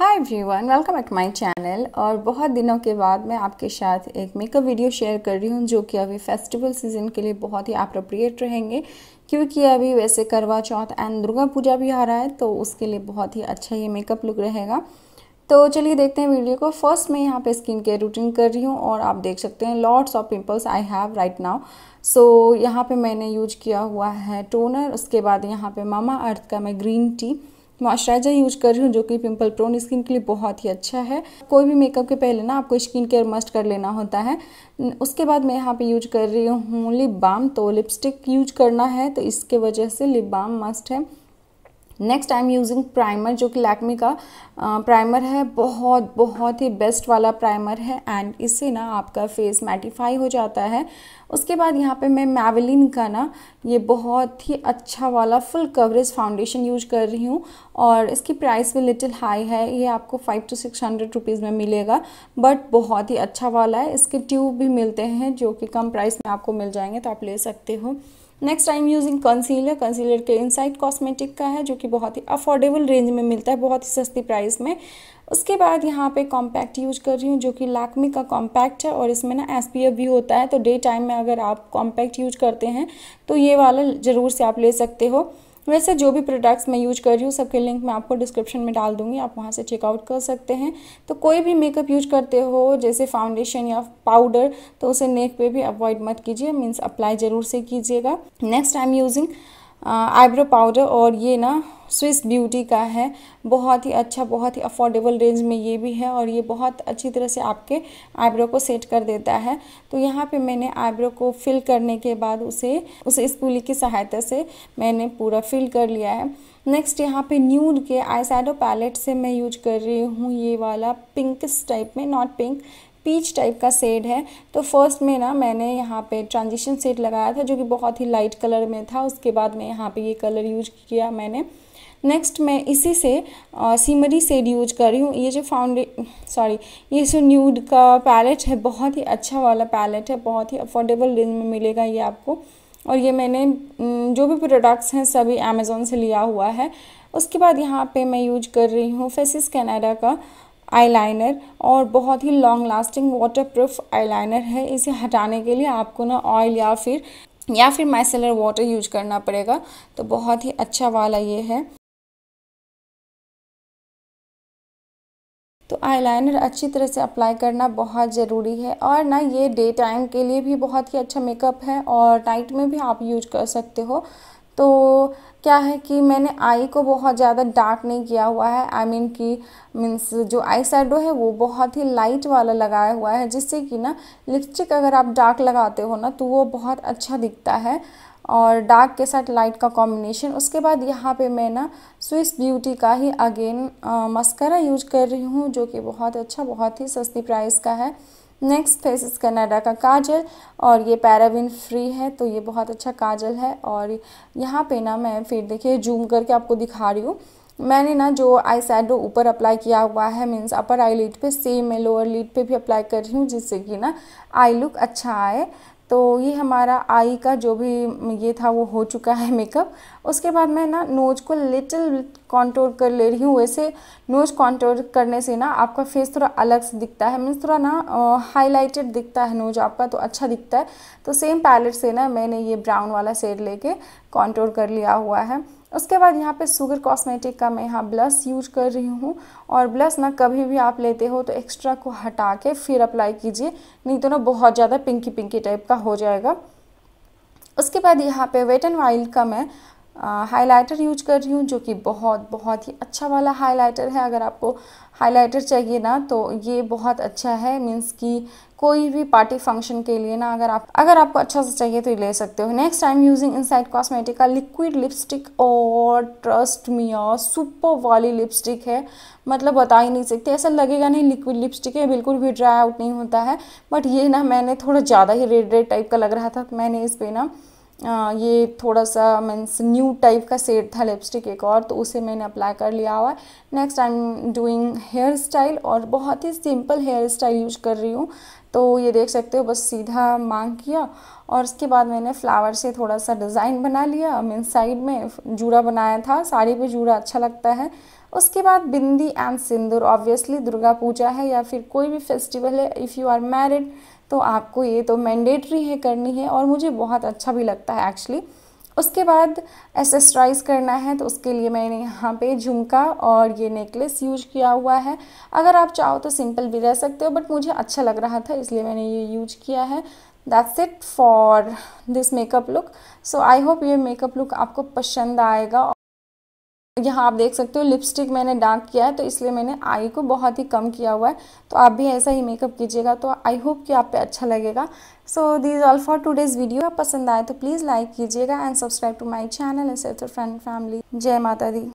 hi everyone welcome back my channel और बहुत दिनों के बाद मैं आपके साथ एक मेकअप वीडियो शेयर कर रही हूँ जो कि अभी फेस्टिवल सीजन के लिए बहुत ही अप्रोप्रिएट रहेंगे क्योंकि अभी वैसे करवा चौथ एंड दुर्गा पूजा भी आ रहा है तो उसके लिए बहुत ही अच्छा ये मेकअप लुक रहेगा तो चलिए देखते हैं वीडियो को फर्स्ट मैं यहाँ पे स्किन केयर रूटीन कर रही हूँ और आप देख सकते हैं lots of pimples I have right now so यहाँ पे मैंने यूज किया हुआ है टोनर उसके बाद यहाँ पे मामा अर्थ का मैं ग्रीन टी मॉइस्चराइजर यूज कर रही हूँ जो कि पिंपल प्रोन स्किन के लिए बहुत ही अच्छा है कोई भी मेकअप के पहले ना आपको स्किन केयर मस्ट कर लेना होता है उसके बाद मैं यहाँ पे यूज कर रही हूँ लिप बाम तो लिपस्टिक यूज करना है तो इसके वजह से लिप बाम मस्ट है next I am using primer जो कि लैक्मी का प्राइमर है बहुत बहुत ही बेस्ट वाला प्राइमर है एंड इससे ना आपका फेस मैटिफाई हो जाता है उसके बाद यहाँ पे मैं मैवलिन का ना ये बहुत ही अच्छा वाला फुल कवरेज फाउंडेशन यूज कर रही हूँ और इसकी प्राइस भी लिटिल हाई है ये आपको five to six hundred rupees में मिलेगा बट बहुत ही अच्छा वाला है इसके ट्यूब भी मिलते हैं जो कि कम प्राइस में आपको मिल जाएंगे तो आप ले सकते हो next I am using concealer concealer के इनसाइड कॉस्मेटिक का है जो कि बहुत ही अफोर्डेबल रेंज में मिलता है बहुत ही सस्ती प्राइस में उसके बाद यहाँ पे कॉम्पैक्ट यूज कर रही हूँ जो कि लैक्मी का कॉम्पैक्ट है और इसमें ना एस भी होता है तो डे टाइम में अगर आप कॉम्पैक्ट यूज करते हैं तो ये वाला ज़रूर से आप ले सकते हो वैसे जो भी प्रोडक्ट्स मैं यूज कर रही हूँ सबके लिंक मैं आपको डिस्क्रिप्शन में डाल दूंगी आप वहाँ से चेकआउट कर सकते हैं तो कोई भी मेकअप यूज करते हो जैसे फाउंडेशन या पाउडर तो उसे नेक पे भी अवॉइड मत कीजिए मीन्स अप्लाई ज़रूर से कीजिएगा next I am using eyebrow powder और ये ना स्विस ब्यूटी का है बहुत ही अच्छा बहुत ही अफोर्डेबल रेंज में ये भी है और ये बहुत अच्छी तरह से आपके आईब्रो को सेट कर देता है तो यहाँ पे मैंने आईब्रो को फिल करने के बाद उसे उस स्कूली की सहायता से मैंने पूरा फिल कर लिया है नेक्स्ट यहाँ पे न्यूड के आई पैलेट से मैं यूज कर रही हूँ ये वाला पिंक टाइप में नॉट पिंक पीच टाइप का सेड है तो फर्स्ट में ना मैंने यहाँ पे ट्रांजिशन सेड लगाया था जो कि बहुत ही लाइट कलर में था उसके बाद में यहाँ पे ये कलर यूज किया मैंने नेक्स्ट मैं इसी से सीमरी सेड यूज कर रही हूँ ये जो फाउंडे सॉरी ये जो न्यूड का पैलेट है बहुत ही अच्छा वाला पैलेट है बहुत ही अफोर्डेबल रेंज में मिलेगा ये आपको और ये मैंने जो भी प्रोडक्ट्स हैं सभी अमेज़ोन से लिया हुआ है उसके बाद यहाँ पे मैं यूज कर रही हूँ फेसिस कैनाडा का आईलाइनर और बहुत ही लॉन्ग लास्टिंग वाटरप्रूफ आईलाइनर है इसे हटाने के लिए आपको ना ऑयल या फिर या फिर माइसेलर वाटर यूज करना पड़ेगा तो बहुत ही अच्छा वाला ये है तो आईलाइनर अच्छी तरह से अप्लाई करना बहुत ज़रूरी है और ना ये डे टाइम के लिए भी बहुत ही अच्छा मेकअप है और नाइट में भी आप यूज कर सकते हो तो क्या है कि मैंने आई को बहुत ज़्यादा डार्क नहीं किया हुआ है आई I मीन mean कि मीन्स जो आई शेडो है वो बहुत ही लाइट वाला लगाया हुआ है जिससे कि ना लिपस्टिक अगर आप डार्क लगाते हो ना तो वो बहुत अच्छा दिखता है और डार्क के साथ लाइट का कॉम्बिनेशन उसके बाद यहाँ पे मैं ना स्विस ब्यूटी का ही अगेन मस्करा यूज कर रही हूँ जो कि बहुत अच्छा बहुत ही सस्ती प्राइस का है नेक्स्ट फेस कनाडा का काजल और ये पैराविन फ्री है तो ये बहुत अच्छा काजल है और यहाँ पे ना मैं फिर देखिए जूम करके आपको दिखा रही हूँ मैंने ना जो आई सैडो ऊपर अप्लाई किया हुआ है मीन्स अपर आई लिड पर सेम मैं लोअर लिड पर भी अप्लाई कर रही हूँ जिससे कि ना आई लुक अच्छा आए तो ये हमारा आई का जो भी ये था वो हो चुका है मेकअप उसके बाद मैं ना नोज को लिटिल कॉन्टोर कर ले रही हूँ वैसे नोज कॉन्टोर करने से ना आपका फेस थोड़ा अलग से दिखता है मीन्स थोड़ा ना हाईलाइटेड दिखता है नोज आपका तो अच्छा दिखता है तो सेम पैलेट से ना मैंने ये ब्राउन वाला शेड लेके कॉन्टोर कर लिया हुआ है उसके बाद यहाँ पे सुगर कॉस्मेटिक का मैं यहाँ ब्लश यूज कर रही हूँ और ब्लश ना कभी भी आप लेते हो तो एक्स्ट्रा को हटा के फिर अप्लाई कीजिए नहीं तो ना बहुत ज़्यादा पिंकी पिंकी टाइप का हो जाएगा उसके बाद यहाँ पे वेट एंड वाइल्ड का मैं हाइलाइटर यूज कर रही हूँ जो कि बहुत बहुत ही अच्छा वाला हाइलाइटर है अगर आपको हाइलाइटर चाहिए ना तो ये बहुत अच्छा है मीन्स कि कोई भी पार्टी फंक्शन के लिए ना अगर आप अगर आपको अच्छा सा चाहिए तो ये ले सकते हो next time using inside cosmetica liquid lipstick और ट्रस्ट मिया सुपर वाली लिपस्टिक है मतलब बता ही नहीं सकते ऐसा लगेगा नहीं लिक्विड लिपस्टिक है बिल्कुल भी ड्राई आउट नहीं होता है बट ये ना मैंने थोड़ा ज़्यादा ही रेड रेड टाइप का लग रहा था मैंने इस पर ना ये थोड़ा सा मीन्स न्यू टाइप का सेट था लिपस्टिक एक और तो उसे मैंने अप्लाई कर लिया हुआ है next I am doing hair style और बहुत ही सिंपल हेयर स्टाइल यूज कर रही हूँ तो ये देख सकते हो बस सीधा मांग किया और उसके बाद मैंने फ्लावर से थोड़ा सा डिज़ाइन बना लिया मीन साइड में जूड़ा बनाया था साड़ी पे जूड़ा अच्छा लगता है उसके बाद बिंदी एंड सिंदूर ऑब्वियसली दुर्गा पूजा है या फिर कोई भी फेस्टिवल है इफ़ यू आर मैरिड तो आपको ये तो मैंडेटरी है करनी है और मुझे बहुत अच्छा भी लगता है एक्चुअली उसके बाद एसेसराइज करना है तो उसके लिए मैंने यहाँ पे झुमका और ये नेकलेस यूज किया हुआ है अगर आप चाहो तो सिंपल भी रह सकते हो बट मुझे अच्छा लग रहा था इसलिए मैंने ये यूज किया है that's it for this makeup look so I hope ये मेकअप लुक आपको पसंद आएगा यहाँ आप देख सकते हो लिपस्टिक मैंने डार्क किया है तो इसलिए मैंने आई को बहुत ही कम किया हुआ है तो आप भी ऐसा ही मेकअप कीजिएगा तो आई होप कि आप पे अच्छा लगेगा so this all for today's video पसंद आए तो प्लीज़ लाइक कीजिएगा and subscribe to my channel and friend family जय माता दी